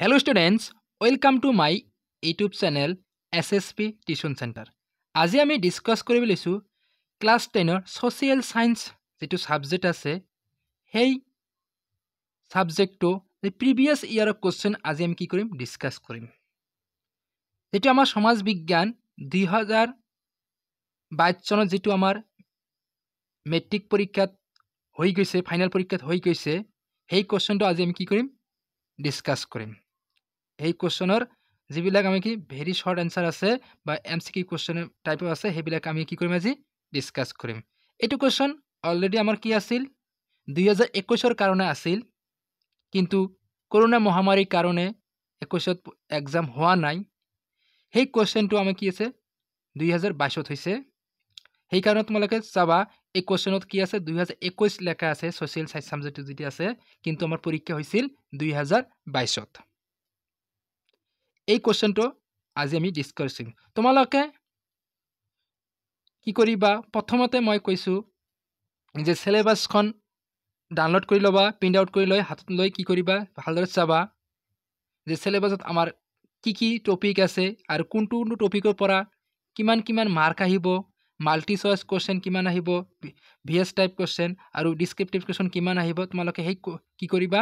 hello' students welcome to my YouTube channel S S P tuition centre আজি আমি discuss কৰিব লৈছোঁ class টেনৰ ছ'চিয়েল ছায়েন্স যিটো ছাবজেক্ট আছে সেই ছাবজেক্টটো প্ৰিভিয়াছ ইয়াৰৰ কুৱেশ্যন আজি আমি কি কৰিম ডিছকাছ কৰিম যিটো আমাৰ সমাজ বিজ্ঞান দুহেজাৰ বাইছ চনত যিটো আমাৰ মেট্ৰিক পৰীক্ষাত হৈ গৈছে ফাইনেল পৰীক্ষাত হৈ গৈছে সেই কুৱেশ্যনটো আজি আমি কি কৰিম ডিছকাছ কৰিম সেই কুৱেশ্যনৰ যিবিলাক আমি কি ভেৰি শ্বৰ্ট এনচাৰ আছে বা এম চি কি কুৱেশ্যন টাইপৰ আছে সেইবিলাক আমি কি কৰিম আজি ডিছকাছ কৰিম এইটো কুৱেশ্যন অলৰেডি আমাৰ কি আছিল দুই হাজাৰ একৈছৰ কাৰণে আছিল কিন্তু কৰোণা মহামাৰীৰ কাৰণে একৈছত এক্সাম হোৱা নাই সেই কুৱেশ্যনটো আমাৰ কি আছে দুই হাজাৰ বাইছত হৈছে সেইকাৰণে তোমালোকে চাবা এই কুৱেশ্যনত কি আছে দুই হাজাৰ একৈছ লেখা আছে ছ'চিয়েল ছাইন্স ছাবজেক্টটো যেতিয়া আছে কিন্তু আমাৰ পৰীক্ষা হৈছিল দুই হাজাৰ বাইছত এই কুৱেশ্যনটো আজি আমি ডিছকাছিম তোমালোকে কি কৰিবা প্ৰথমতে মই কৈছোঁ যে চিলেবাছখন ডাউনলোড কৰি ল'বা প্ৰিণ্ট আউট কৰি লৈ হাতত লৈ কি কৰিবা ভালদৰে চাবা যে চিলেবাছত আমাৰ কি কি টপিক আছে আৰু কোনটো কোনটো টপিকৰ পৰা কিমান কিমান মাৰ্ক আহিব মাল্টি চইচ কুৱেশ্যন কিমান আহিব ভি এছ টাইপ কুৱেশ্যন আৰু ডিছক্ৰিপটিভ কুৱেশ্যন কিমান আহিব তোমালোকে সেই কি কৰিবা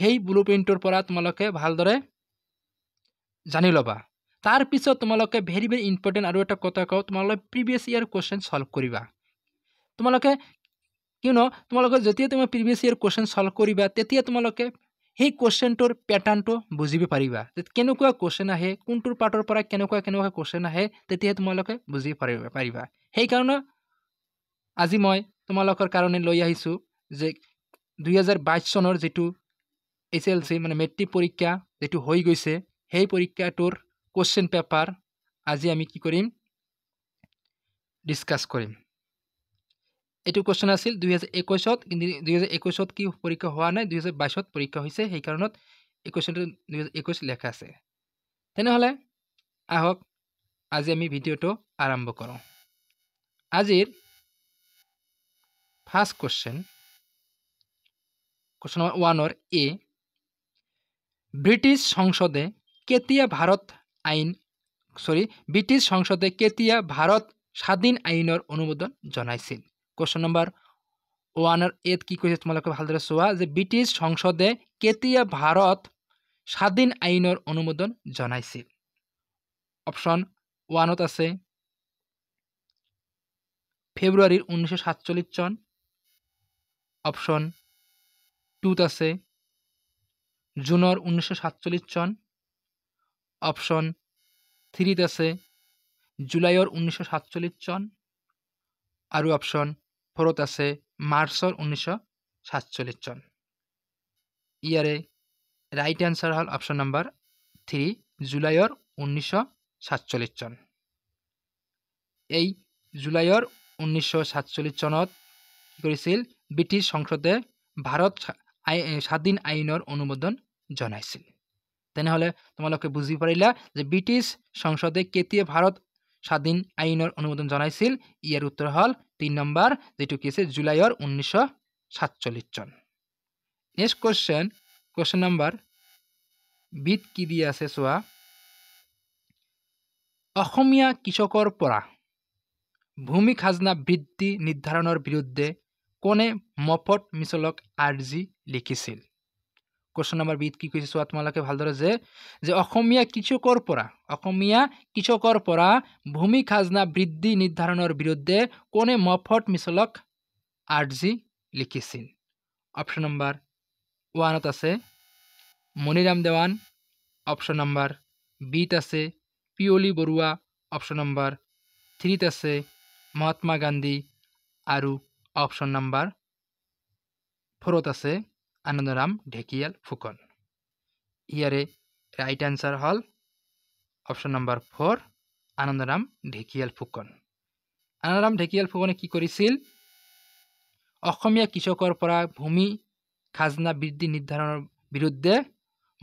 সেই ব্লু প্ৰিণ্টৰ পৰা তোমালোকে ভালদৰে জানি ল'বা তাৰপিছত তোমালোকে ভেৰি ভেৰি ইম্পৰ্টেণ্ট আৰু এটা কথা কওঁ তোমালোকে প্ৰিভিয়াছ ইয়েৰ কুৱেশ্যন চল্ভ কৰিবা তোমালোকে কিয়নো তোমালোকে যেতিয়া তুমি প্ৰিভিয়াছ ইয়েৰ কুৱেশ্যন চল্ভ কৰিবা তেতিয়া তোমালোকে সেই কুৱেশ্যনটোৰ পেটাৰ্ণটো বুজিব পাৰিবা যে কেনেকুৱা কুৱেশ্যন আহে কোনটোৰ পাৰ্টৰ পৰা কেনেকুৱা কেনেকুৱা কুৱেশ্যন আহে তেতিয়াহে তোমালোকে বুজিব পাৰিব পাৰিবা সেইকাৰণে আজি মই তোমালোকৰ কাৰণে লৈ আহিছোঁ যে দুহেজাৰ বাইছ চনৰ যিটো এইচ এল চি মানে মেট্ৰিক পৰীক্ষা যিটো হৈ গৈছে সেই পৰীক্ষাটোৰ কুৱেশ্যন পেপাৰ আজি আমি কি কৰিম ডিছকাছ কৰিম এইটো কুৱেশ্যন আছিল দুহেজাৰ একৈছত কিন্তু দুহেজাৰ একৈছত কি পৰীক্ষা হোৱা নাই দুই দুহেজাৰ বাইছত পৰীক্ষা হৈছে সেইকাৰণত এই দুই দুহেজাৰ একৈছ লেখা আছে তেনেহ'লে আহক আজি আমি ভিডিঅ'টো আৰম্ভ কৰোঁ আজিৰ ফাৰ্ষ্ট কুৱেশ্যন কুৱেশ্যন নম্বৰ ওৱানৰ এ ব্ৰিটিছ সংসদে কেতিয়া ভারত আইন সরি ব্রিটিশ সংসদে কেতিয়া ভারত স্বাধীন আইনৰ অনুমোদন জনাইছিল কুৱেশ্যন নম্বর ওৱানৰ এইট কি কৈছে তোমালোকে ভালদৰে চোৱা যে ব্ৰিটিছ সংসদে কেতিয়া ভাৰত স্বাধীন আইনৰ অনুমোদন জনাইছিল অপশ্যন ওৱানত আছে ফেব্ৰুৱাৰীৰ ঊনৈছশ সাতচল্লিছ চন অপশন টুত আছে জুনৰ ঊনৈছশ সাতচল্লিছ চন অপশন থ্রিতে আছে জুলাইৰ উনিশশো সাতচল্লিশ চন আৰু অপশন ফোরত আছে মার্চর উনিশশো সাতচল্লিশ চন ইয়ারে রাইট অ্যান্সার হল অপশন নাম্বার থ্রি জুলাইৰ উনিশশো সাতচল্লিশ চন এই জুলাইৰ উনিশশো সাতচল্লিশ চনত কি কৰিছিল ব্ৰিটিছ সংসদে ভাৰত স্বাধীন আইনৰ অনুমোদন জনাইছিল তেনেহ'লে তোমালোকে বুজি পাৰিলা যে ব্ৰিটিছ সংসদে কেতিয়া ভাৰত স্বাধীন আইনৰ অনুমোদন জনাইছিল ইয়াৰ উত্তৰ হ'ল তিনি নম্বৰ যিটো কি আছে জুলাইৰ ঊনৈছশ সাতচল্লিছ চন নেক্সট কুৱেশ্যন কুৱেশ্যন নম্বৰ বিদ কি দিয়া আছে চোৱা অসমীয়া কৃষকৰ পৰা ভূমি খাজনা বৃদ্ধি নিৰ্ধাৰণৰ বিৰুদ্ধে কোনে মফত মিছলক আৰ্জি লিখিছিল কুৱেশ্যন নাম্বাৰ বিত কি কৈছে চোৱা তোমালোকে ভালদৰে যে যে অসমীয়া কৃষকৰ পৰা অসমীয়া কৃষকৰ পৰা ভূমি খাজনা বৃদ্ধি নিৰ্ধাৰণৰ বিৰুদ্ধে কোনে মফত মিছলক আৰ্জি লিখিছিল অপশ্যন নম্বৰ ওৱানত আছে মণিৰাম দেৱান অপশ্যন নম্বৰ বিত আছে পিয়লি বৰুৱা অপশ্যন নম্বৰ থ্ৰীত আছে মহাত্মা গান্ধী আৰু অপশ্যন নম্বৰ ফ'ৰত আছে আনন্দৰাম ঢেকিয়াল ফুকন ইয়াৰে ৰাইট আনচাৰ হ'ল option number four Anandaram Dhekial Phukan Anandaram Dhekial ফুকনে কি কৰিছিল অসমীয়া কৃষকৰ পৰা ভূমি খাজনা বৃদ্ধি নিৰ্ধাৰণৰ বিৰুদ্ধে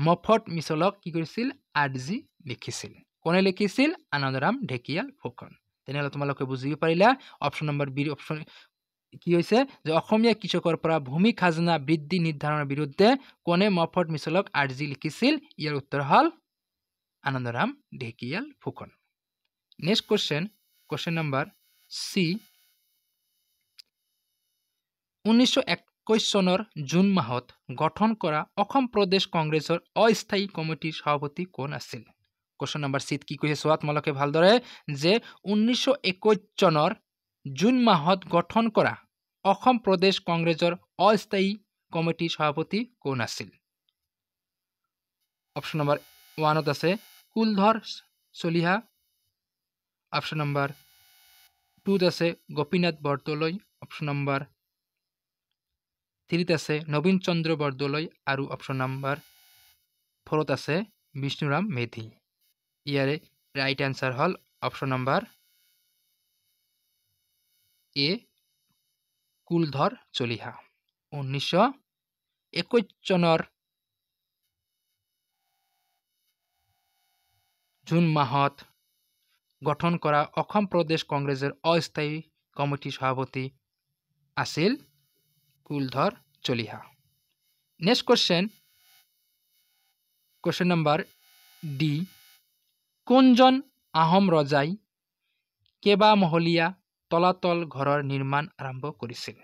মফত মিছলক কি কৰিছিল আৰ্জি লিখিছিল কোনে লিখিছিল আনন্দৰাম ঢেকিয়াল ফুকন তেনেহ'লে তোমালোকে বুজিব পাৰিলা অপশ্যন নম্বৰ বি অপশ্যন কি হৈছে যে অসমীয়া কৃষকৰ পৰা ভূমি খাজনা বৃদ্ধি নিৰ্ধাৰণৰ বিৰুদ্ধে কোনে মফৰ্ট মিছলক আৰ্জি লিখিছিল ইয়াৰ উত্তৰ হ'ল Anandaram Dhekial Phukan next question question number C ঊনৈছশ একৈছ চনৰ জুন মাহত গঠন কৰা অসম প্ৰদেশ কংগ্ৰেছৰ অস্থায়ী কমিটিৰ সভাপতি কোন আছিল কুৱেশ্যন নম্বৰ চিত কি কৈছে চোৱা তোমালোকে ভালদৰে যে ঊনৈছশ একৈছ চনৰ জুন মাহত গঠন কৰা অসম প্ৰদেশ কংগ্ৰেছৰ অস্থায়ী কমিটিৰ সভাপতি কোন আছিল অপশ্যন নম্বৰ ওৱানত আছে কুলধৰ চলিহা অপশ্যন নম্বৰ টুত আছে গোপীনাথ বৰদলৈ অপশ্যন নম্বৰ থ্ৰীত আছে নবীন চন্দ্ৰ বৰদলৈ আৰু অপশ্যন নম্বৰ ফ'ৰত আছে বিষ্ণুৰাম মেধি ইয়াৰে ৰাইট এনচাৰ হ'ল option number A Kuladhar Chaliha উনিশশো একৈশ চনৰ জুন মাহত গঠন কৰা অসম প্ৰদেশ কংগ্ৰেছৰ অস্থায়ী কমিটিৰ সভাপতি আছিল Kuladhar Chaliha next question question number D কোনজন আহোম ৰজাই কেইবামহলীয়া তলাতল ঘৰৰ নিৰ্মাণ আৰম্ভ কৰিছিল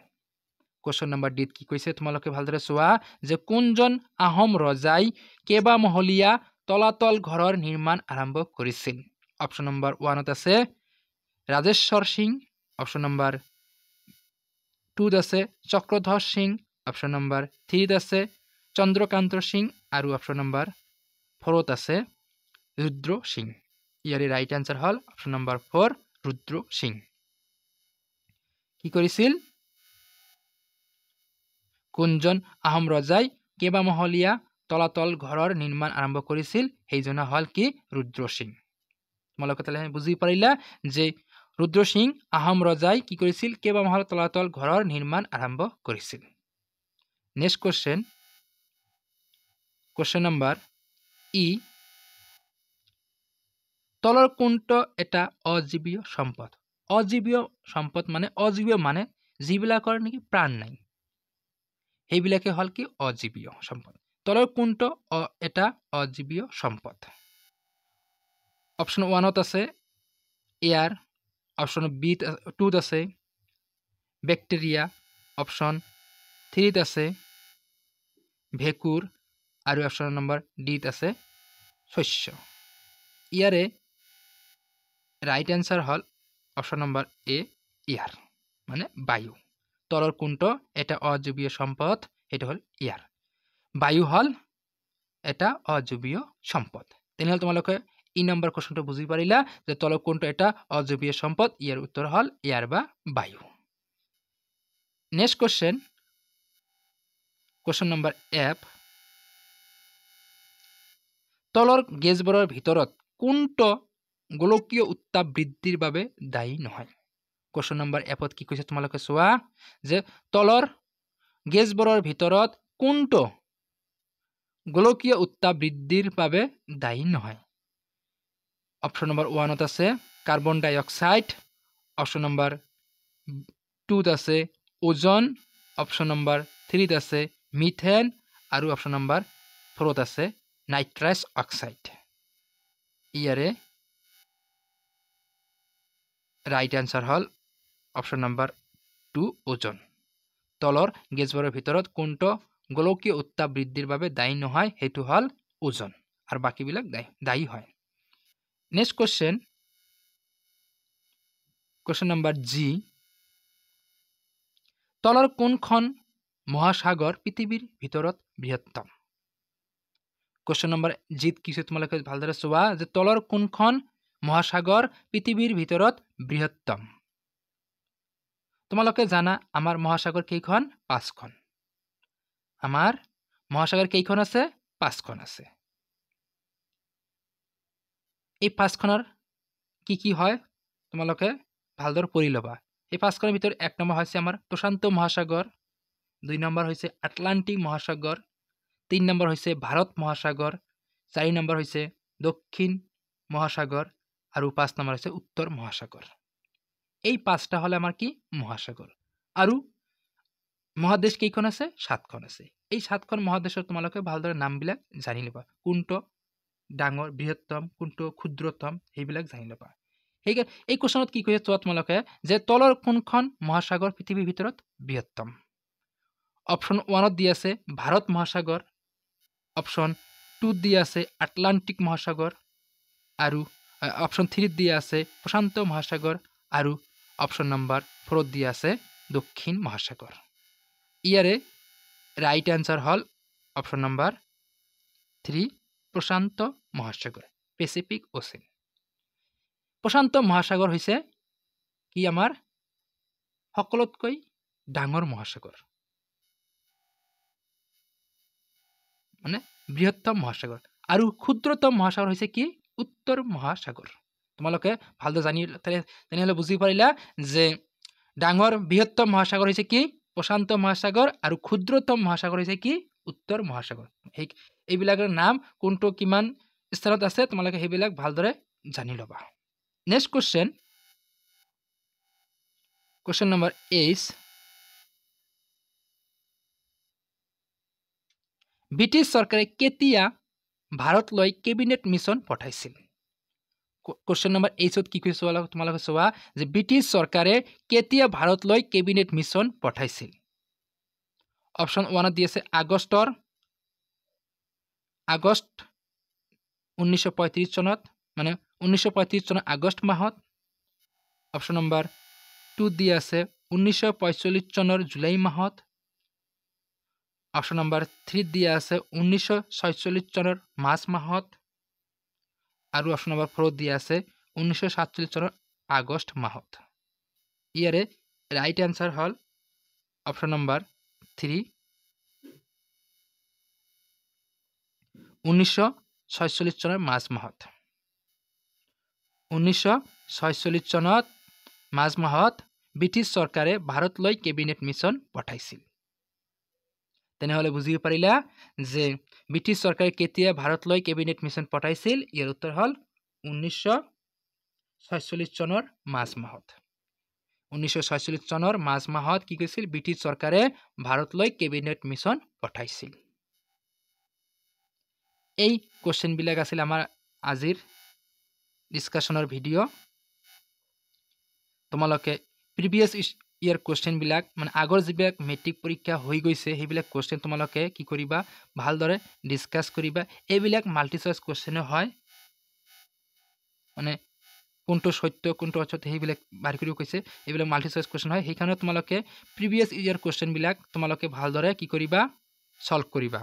কুৱেশ্যন নম্বৰ ডিত কি কৈছে তোমালোকে ভালদৰে চোৱা যে কোনজন আহোম ৰজাই কেইবামহলীয়া তলাতল ঘৰৰ নিৰ্মাণ আৰম্ভ কৰিছিল অপশ্যন নম্বৰ ওৱানত আছে ৰাজেশ্বৰ সিং অপশ্যন নম্বৰ টুত আছে চক্ৰধৰ সিং অপশ্যন নম্বৰ থ্ৰীত আছে চন্দ্ৰকান্ত সিং আৰু অপশ্যন নম্বৰ ফ'ৰত আছে ৰুদ্ৰ সিং ইয়াৰে ৰাইট আনচাৰ হ'ল option number four Rudra Singh কৰিছিল কোনজন আহোম ৰজাই কেইবামহলীয়া তলাতল ঘৰৰ নিৰ্মাণ আৰম্ভ কৰিছিল সেইজনা হ'ল কি রুদ্র সিং তোমালোকে তেনেহ'লে বুজি পাৰিলা যে রুদ্র সিং আহোম ৰজাই কি কৰিছিল মহল তলাতল ঘৰৰ নিৰ্মাণ আৰম্ভ কৰিছিল next question question number E তলৰ কোনটো এটা অজীৱীয় সম্পদ অজীৱীয় সম্পদ মানে অজীৱীয় মানে যিবিলাকৰ নেকি প্ৰাণ নাই সেইবিলাকে হ'ল কি অজীৱীয় সম্পদ তলৰ কোনটো এটা অজীৱীয় সম্পদ অপশ্যন ওৱানত আছে এয়াৰ অপশ্যন বিত টুত আছে বেক্টেৰিয়া অপশ্যন থ্ৰীত আছে ভেকুৰ আৰু অপশ্যন নম্বৰ ডিত আছে শস্য ইয়াৰে ৰাইট এনচাৰ হ'ল অপশন নম্বর এ ইয়ার মানে বায়ু তরল কুণ্ঠ এটা অজুবীয় সম্পদ এটা হল ইয়ার বায়ু হল এটা অজুবীয় সম্পদ তেনেহ'লে তোমালোকে ই নম্বর কুৱেশ্যনটো বুঝি পারিলা যে তরল কুণ্ঠ এটা অজুবীয় সম্পদ ইয়ার উত্তর হ'ল ইয়ার বা বায়ু next question question number F তলর গেছবোৰৰ ভিতৰত কোনটো গোলকীয় উত্তাপ বৃদ্ধিৰ বাবে দায়ী নহয় কুৱেশ্যন নম্বৰ এপত কি কৈছে তোমালোকে চোৱা যে তলৰ গেছবোৰৰ ভিতৰত কোনটো গোলকীয় উত্তাপ বৃদ্ধিৰ বাবে দায়ী নহয় অপশ্যন নম্বৰ ওৱানত আছে carbon dioxide option number টুত আছে ওজন অপশ্যন নম্বৰ থ্ৰীত আছে মিথেন আৰু অপশ্যন নম্বৰ ফ'ৰত আছে নাইট্ৰাছ অক্সাইড ইয়াৰে ৰাইট এনচাৰ হ'ল অপশ্যন নম্বৰ টু ওজন তলৰ গেছবোৰৰ ভিতৰত কোনটো গোলকীয় উত্তাপ বৃদ্ধিৰ বাবে দায়ী নহয় সেইটো হ'ল ওজন আৰু বাকীবিলাক দায়ী দায়ী হয় next question question number G তলৰ কোনখন মহাসাগৰ পৃথিৱীৰ ভিতৰত বৃহত্তম কুৱেশ্যন নম্বৰ জিত কিছু তোমালোকে ভালদৰে চোৱা যে তলৰ কোনখন মহাসাগৰ পৃথিৱীৰ ভিতৰত বৃহত্তম তোমালোকে জানা আমাৰ মহাসাগৰ কেইখন পাঁচখন আমাৰ মহাসাগৰ কেইখন আছে পাঁচখন আছে এই পাঁচখনৰ কি কি হয় তোমালোকে ভালদৰে পঢ়ি ল'বা এই পাঁচখনৰ ভিতৰত এক নম্বৰ হৈছে আমাৰ প্ৰশান্ত মহাসাগৰ দুই নম্বৰ হৈছে আটলাণ্টিক মহাসাগৰ তিনি নম্বৰ হৈছে ভাৰত মহাসাগৰ চাৰি নম্বৰ হৈছে দক্ষিণ মহাসাগৰ আর পাঁচ নম্বর হচ্ছে উত্তর মহাসাগর এই পাঁচটা হলে আমার কি মহাসাগর আৰু মহাদেশ কেইখন আছে সাতখন আছে এই সাতখন মহাদেশৰ তোমালোকে ভালদৰে নামবিলাক জানি ল'বা কোনটো ডাঙৰ বৃহত্তম কোনটো ক্ষুদ্ৰতম সেইবিলাক জানি ল'বা সেইকাৰণে এই কুৱেশ্যনত কি কৈছে চোৱা তোমালোকে যে তলৰ কোনখন মহাসাগৰ পৃথিৱীৰ ভিতৰত বৃহত্তম অপশ্যন ওৱানত দি আছে ভাৰত মহাসাগৰ অপশ্যন টুত দি আছে আটলাণ্টিক মহাসাগৰ আৰু অপশন থ্রি দিয়ে আছে প্রশান্ত মহাসাগর আর অপশন নম্বর ফোর দিয়ে আছে দক্ষিণ মহাসাগর ইয়ারে রাইট অ্যান্সার হল অপশন নম্বর থ্রি প্রশান্ত মহাসাগর পেসিফিক ওসেন প্রশান্ত মহাসাগর হয়েছে কি আমার সকলোতকৈ ডাঙৰ মহাসাগর মানে বৃহত্তম মহাসাগর আর ক্ষুদ্রতম মহাসাগর হয়েছে কি উত্তর মহাসাগর তোমালোকে ভালদৰে জানি তেনেহ'লে বুজি পাৰিলা যে ডাঙৰ বৃহত্তম মহাসাগৰ হৈছে কি প্ৰশান্ত মহাসাগৰ আৰু ক্ষুদ্ৰতম মহাসাগৰ হৈছে কি উত্তৰ মহাসাগৰ সেই এইবিলাকৰ নাম কোনটো কিমান স্থানত আছে তোমালোকে সেইবিলাক ভালদৰে জানি ল'বা next question question number H British চৰকাৰে কেতিয়া ভাৰতলৈ কেবিনেট মিছন পঠাইছিল কুৱেশ্যন নম্বৰ এইচত কি কৈছোঁ তোমালোকে চোৱা যে ব্ৰিটিছ চৰকাৰে কেতিয়া ভাৰতলৈ কেবিনেট মিছন পঠাইছিল অপশ্যন ওৱানত দি আছে আগষ্টৰ আগষ্ট ঊনৈছশ পঁয়ত্ৰিছ চনত মানে ঊনৈছশ পঁয়ত্ৰিছ চনৰ আগষ্ট মাহত অপশ্যন নম্বৰ টু দি আছে ঊনৈছশ পঁয়চল্লিছ চনৰ জুলাই মাহত অপশন নাম্বার থ্রি দিয়া আছে উনিশশো ছয়চল্লিশ সনের মাস মাহত আর অপশন নাম্বার ফোর দিয়া আছে উনিশশো সাতচল্লিশ সনের আগস্ট মাহত ইয়ারে রাইট অ্যান্সার হল অপশন নাম্বার থ্রি উনিশশো ছয়চল্লিশ সনের মাস মাহত উনিশশো ছয়চল্লিশ সনত মাজ মাহত ব্রিটিছ চৰকাৰে ভাৰতলৈ কেবিনেট মিছন পঠাইছিল তেনেহ'লে বুজিব পাৰিলা যে ব্ৰিটিছ চৰকাৰে কেতিয়া ভাৰতলৈ কেবিনেট মিছন পঠাইছিল ইয়াৰ উত্তৰ হ'ল ঊনৈছশ ছয়চল্লিছ চনৰ মাজ মাহত ঊনৈছশ ছয়চল্লিছ চনৰ মাজ মাহত কি কৈছিল ব্ৰিটিছ চৰকাৰে ভাৰতলৈ কেবিনেট মিছন পঠাইছিল এই কুৱেশ্যনবিলাক আছিল আমাৰ আজিৰ ডিছকাশ্যনৰ ভিডিঅ' তোমালোকে প্ৰিভিয়াছ ইয়াৰ কোশ্চেন বিলাক মানে আগৰ যিবিলাক মেট্ৰিক পৰীক্ষা হৈ গৈছে সেইবিলাক কোশ্চেন তোমালোকে কি কৰিবা ভালদৰে ডিসকাশ কৰিবা এইবিলাক মাল্টি চয়েস কোশ্চেনে হয় মানে কোনটো সত্য কোনটো অসত্য সেইবিলাক বাহির কৰিব কৈছে এইবিলাক মাল্টি চয়েস কোশ্চেন হয় সেইখানে তোমালে প্ৰিভিয়াস ইয়াৰ কোশ্চেনবিল তোমালোকে ভালদৰে কি কৰিবা চল্ভ কৰিবা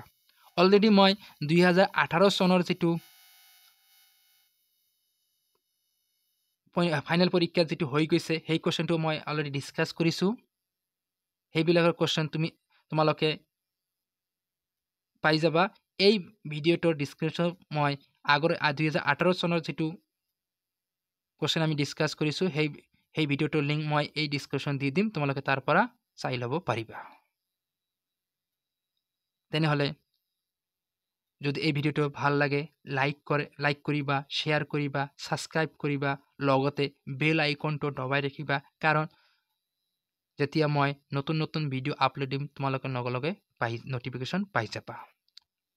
অলৰেডি মই দুই আঠাৰ চনৰ যিটো ফাইনেল পৰীক্ষাত যিটো হৈ গৈছে সেই কুৱেশ্যনটো মই অলৰেডি ডিছকাছ কৰিছোঁ সেইবিলাকৰ কুৱেশ্যন তুমি তোমালোকে পাই যাবা এই ভিডিঅ'টোৰ ডিছক্ৰিপশ্যন মই আগৰ দুহেজাৰ আঠৰ চনৰ যিটো কুৱেশ্যন আমি ডিছকাছ কৰিছোঁ সেই সেই ভিডিঅ'টোৰ লিংক মই এই ডিছক্ৰিপশ্যন দি দিম তোমালোকে তাৰ পৰা চাই ল'ব পাৰিবা তেনেহ'লে যদি এই ভিডিওটো ভাল লাগে লাইক কৰে লাইক কৰিবা শেয়াৰ কৰিবা সাবস্ক্ৰাইব কৰিবা লগতে বেল আইকনটো দবাই ৰাখিবা কাৰণ যেতিয়া মই নতুন নতুন ভিডিও আপলোড দিম তোমালোকে লগে পাই নোটিফিকেশন পাই যাবা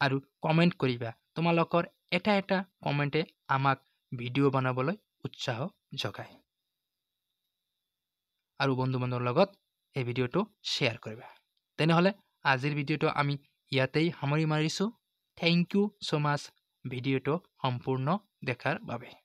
আৰু কমেন্ট কৰিবা তোমালোকৰ এটা এটা কমেন্টে আমাক ভিডিও বনাবলৈ উৎসাহ যোগায় আৰু বন্ধু বান্ধৱৰ লগত এই ভিডিঅ'টো শ্বেয়াৰ কৰিবা তেনেহ'লে আজিৰ ভিডিঅ'টো আমি ইয়াতেই সামৰি মাৰিছোঁ থ্যাংক ইউ সো মাচ ভিডিওটো সম্পূৰ্ণ দেখাৰ বাবে